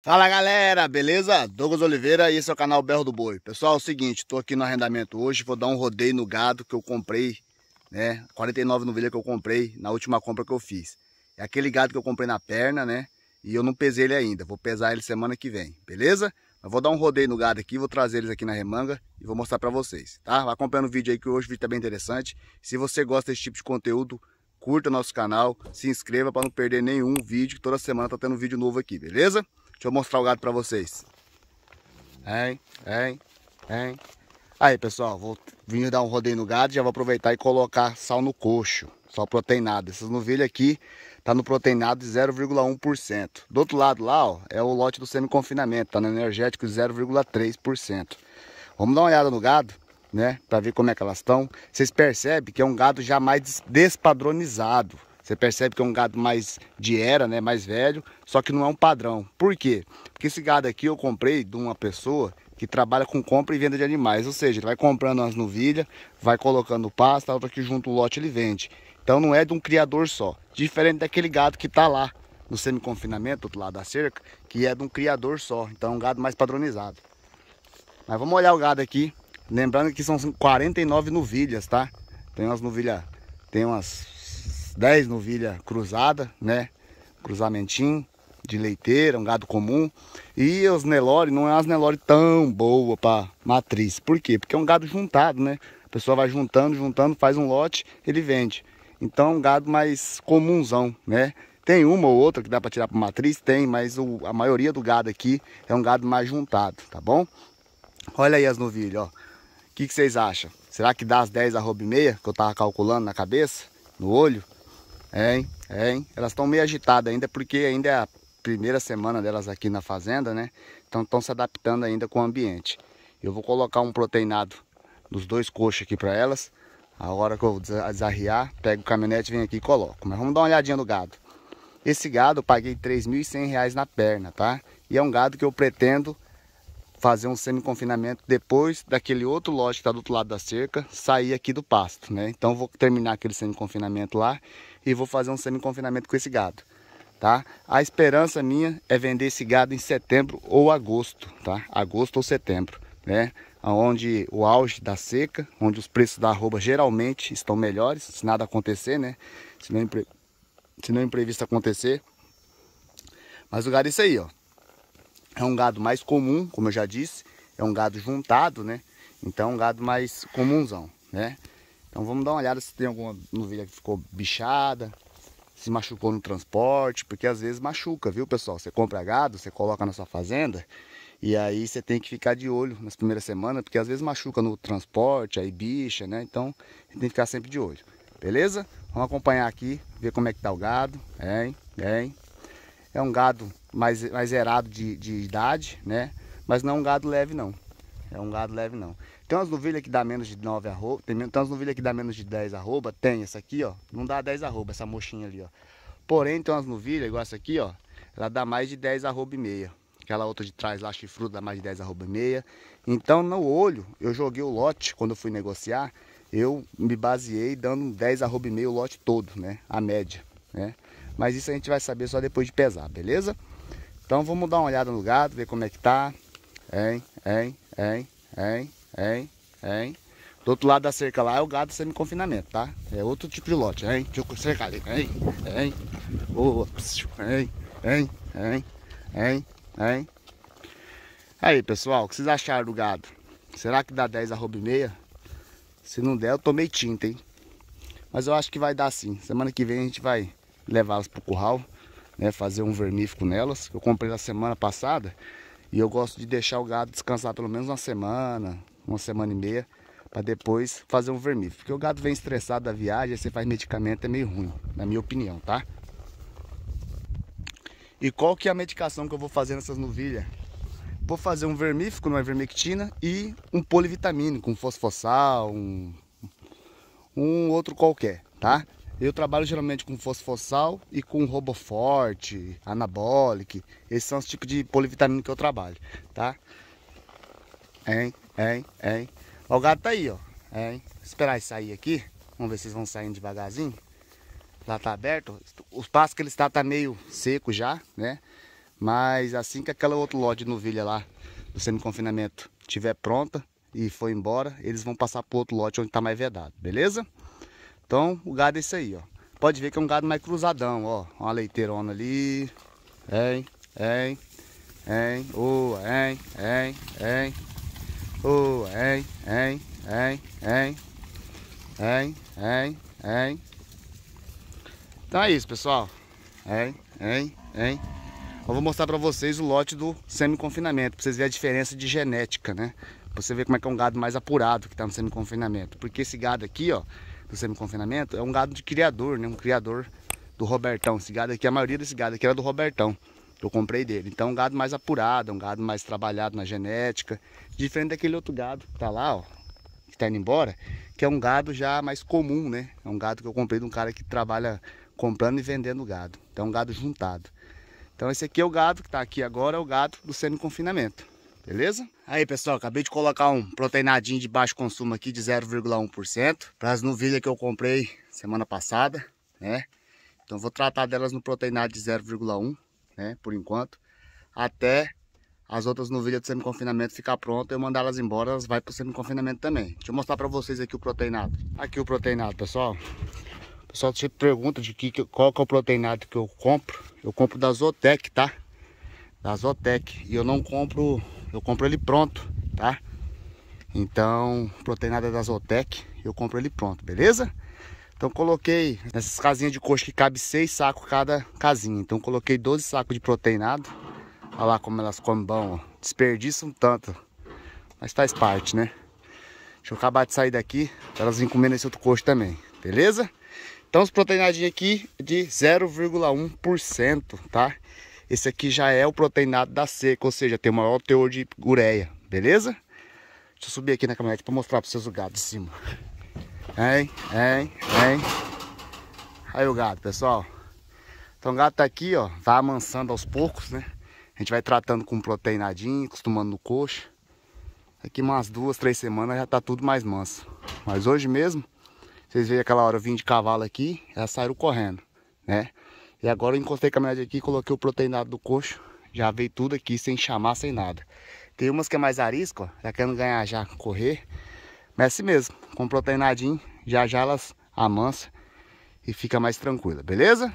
Fala galera, beleza? Douglas Oliveira e esse é o canal Berro do Boi. Pessoal, é o seguinte, estou aqui no arrendamento hoje, vou dar um rodeio no gado que eu comprei, né? 49 novilha que eu comprei na última compra que eu fiz. É aquele gado que eu comprei na perna, né? E eu não pesei ele ainda, vou pesar ele semana que vem, beleza? Eu vou dar um rodeio no gado aqui, vou trazer eles aqui na remanga e vou mostrar pra vocês, tá? Vai acompanhando o vídeo aí que hoje o vídeo tá bem interessante. Se você gosta desse tipo de conteúdo, curta nosso canal, se inscreva para não perder nenhum vídeo, que toda semana tá tendo um vídeo novo aqui, beleza? Deixa eu mostrar o gado pra vocês. Hein, hein, hein. Aí, pessoal, vou vir dar um rodeio no gado, já vou aproveitar e colocar sal no coxo, sal proteinado. Essas novilhas aqui tá no proteinado de 0,1%. Do outro lado lá, ó, é o lote do semi-confinamento, tá no energético de 0,3%. Vamos dar uma olhada no gado, né, para ver como é que elas estão. Vocês percebem que é um gado já mais despadronizado. Você percebe que é um gado mais de era, né? Mais velho, só que não é um padrão. Por quê? Porque esse gado aqui eu comprei de uma pessoa que trabalha com compra e venda de animais. Ou seja, ele vai comprando as novilhas, vai colocando pasta, a outra que junto o lote ele vende. Então não é de um criador só. Diferente daquele gado que está lá no semi-confinamento, do outro lado da cerca, que é de um criador só. Então é um gado mais padronizado. Mas vamos olhar o gado aqui. Lembrando que são 49 novilhas, tá? Tem umas novilhas, tem umas 10 novilha cruzada, né? Cruzamentinho de leiteira, um gado comum. E os Nelore não é as Nelore tão boa para matriz. Por quê? Porque é um gado juntado, né? A pessoa vai juntando, juntando, faz um lote, ele vende. Então é um gado mais comunzão, né? Tem uma ou outra que dá para tirar para matriz, tem, mas o, a maioria do gado aqui é um gado mais juntado, tá bom? Olha aí as novilhas, ó. O que, que, vocês acham? Será que dá as 10 arroba e meia que eu tava calculando na cabeça, no olho? É, hein? É, hein? Elas estão meio agitadas ainda, porque ainda é a primeira semana delas aqui na fazenda, né? Então estão se adaptando ainda com o ambiente. Eu vou colocar um proteinado nos dois coxos aqui para elas. A hora que eu desarriar, pego o caminhonete, venho aqui e coloco. Mas vamos dar uma olhadinha no gado. Esse gado eu paguei R$ 3.100 na perna, tá? E é um gado que eu pretendo fazer um semi-confinamento depois daquele outro lote que está do outro lado da cerca, sair aqui do pasto, né? Então vou terminar aquele semi-confinamento lá e vou fazer um semi-confinamento com esse gado, tá? A esperança minha é vender esse gado em setembro ou agosto, tá? Agosto ou setembro, né? Onde o auge da seca, onde os preços da arroba geralmente estão melhores, se nada acontecer, né? Se não, impre... se não imprevisto acontecer. Mas o gado é isso aí, ó. É um gado mais comum, como eu já disse, é um gado juntado, né? Então é um gado mais comunzão, né? Então vamos dar uma olhada se tem alguma novilha que ficou bichada, se machucou no transporte, porque às vezes machuca, viu pessoal? Você compra gado, você coloca na sua fazenda e aí você tem que ficar de olho nas primeiras semanas, porque às vezes machuca no transporte, aí bicha, né? Então tem que ficar sempre de olho, beleza? Vamos acompanhar aqui, ver como é que tá o gado, hein? Hein? É um gado mais, mais erado de, de idade, né? Mas não é um gado leve, não. É um gado leve, não. Tem umas novilhas que dá menos de 9 arroba, tem, tem umas novilhas que dá menos de 10 arroba, tem essa aqui, ó. Não dá 10 arroba, essa mochinha ali, ó. Porém, tem umas novilhas, igual essa aqui, ó. Ela dá mais de 10 arroba e meia. Aquela outra de trás lá, chifruda, dá mais de 10 arroba e meia. Então, no olho, eu joguei o lote, quando eu fui negociar, eu me baseei dando 10 arroba e meio o lote todo, né? A média, né? Mas isso a gente vai saber só depois de pesar, beleza? Então vamos dar uma olhada no gado, ver como é que tá. Hein, hein, hein, hein, hein, hein. Do outro lado da cerca lá é o gado semi-confinamento, tá? É outro tipo de lote, hein? Deixa eu cercar ali, hein, hein. Boa, hein, hein, hein, hein, hein. Aí, pessoal, o que vocês acharam do gado? Será que dá 10 arroba e meia? Se não der, eu tomei tinta, hein? Mas eu acho que vai dar sim. Semana que vem a gente vai levá-las para o curral, né, fazer um vermífico nelas. Eu comprei na semana passada e eu gosto de deixar o gado descansar pelo menos uma semana, uma semana e meia, para depois fazer um vermífico. Porque o gado vem estressado da viagem, você faz medicamento, é meio ruim, na minha opinião, tá? E qual que é a medicação que eu vou fazer nessas novilhas? Vou fazer um vermífico, uma vermictina e um polivitamínico, um fosfossal, um, um outro qualquer, tá? Eu trabalho geralmente com fosfossal e com roboforte, anabólico. Esses são os tipos de polivitamina que eu trabalho, tá? Hein, hein, hein. Ó, o gato tá aí, ó. Hein. Esperar ele sair aqui. Vamos ver se eles vão saindo devagarzinho. Lá tá aberto. O espaço que ele está tá meio seco já, né? Mas assim que aquela outro lote de novilha lá do semi-confinamento estiver pronta e for embora, eles vão passar pro outro lote onde tá mais vedado, beleza? Então, o gado é esse aí, ó. Pode ver que é um gado mais cruzadão, ó. Uma leiteirona ali. Hein, hein, hein, oh, hein, hein, hein. Oh, hein, hein, hein, hein. Hein, hein, hein. Então é isso, pessoal. Hein, hein, hein. Eu vou mostrar pra vocês o lote do semi-confinamento, pra vocês verem a diferença de genética, né? Pra você ver como é que é um gado mais apurado que tá no semi-confinamento. Porque esse gado aqui, ó, do semi-confinamento é um gado de criador, né? Um criador do Robertão. Esse gado aqui, a maioria desse gado aqui era do Robertão. Que eu comprei dele. Então, é um gado mais apurado, é um gado mais trabalhado na genética. Diferente daquele outro gado que tá lá, ó. Que tá indo embora. Que é um gado já mais comum, né? É um gado que eu comprei de um cara que trabalha comprando e vendendo gado. Então, é um gado juntado. Então, esse aqui é o gado que tá aqui agora, é o gado do semi-confinamento beleza? Aí pessoal, acabei de colocar um proteinadinho de baixo consumo aqui de 0,1% para as novilhas que eu comprei semana passada, né? Então vou tratar delas no proteinado de 0,1, né, por enquanto, até as outras novilhas do semi-confinamento ficar pronta, eu mandar elas embora, elas vai o semi-confinamento também. Deixa eu mostrar para vocês aqui o proteinado. Aqui o proteinado, pessoal. O pessoal sempre pergunta de que, qual que é o proteinado que eu compro. Eu compro da Zotec, tá? Da Zotec. E eu não compro eu compro ele pronto, tá? Então, proteinada da Zotec, eu compro ele pronto, beleza? Então coloquei nessas casinhas de coxa que cabe seis sacos cada casinha. Então coloquei 12 sacos de proteinado. Olha lá como elas comem bom, ó. Desperdiçam tanto. Mas faz parte, né? Deixa eu acabar de sair daqui para elas virem comendo esse outro coxo também, beleza? Então os proteinadinhos aqui de 0,1%, tá? Esse aqui já é o proteinado da seca, ou seja, tem o maior teor de ureia, beleza? Deixa eu subir aqui na caminhonete para mostrar para vocês o gado de cima. Hein, hein, hein. Aí o gado, pessoal. Então o gado tá aqui, ó. Vai amansando aos poucos, né? A gente vai tratando com proteinadinho, acostumando no coxo. Daqui umas duas, três semanas já tá tudo mais manso. Mas hoje mesmo, vocês veem aquela hora eu vim de cavalo aqui, já saíram correndo, né? E agora eu encostei a caminhada aqui, coloquei o proteinado do coxo. Já veio tudo aqui, sem chamar, sem nada. Tem umas que é mais arisco, ó. Já tá querendo ganhar já, correr. Mas é assim mesmo, com proteinadinho, já já elas amansa e fica mais tranquila, beleza?